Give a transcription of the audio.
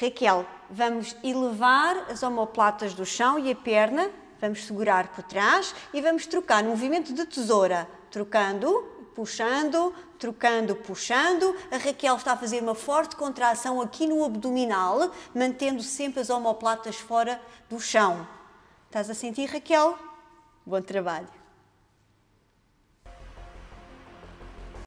Raquel, vamos elevar as omoplatas do chão e a perna, vamos segurar por trás e vamos trocar movimento de tesoura, trocando, puxando, trocando, puxando. A Raquel está a fazer uma forte contração aqui no abdominal, mantendo sempre as omoplatas fora do chão. Estás a sentir, Raquel? Bom trabalho.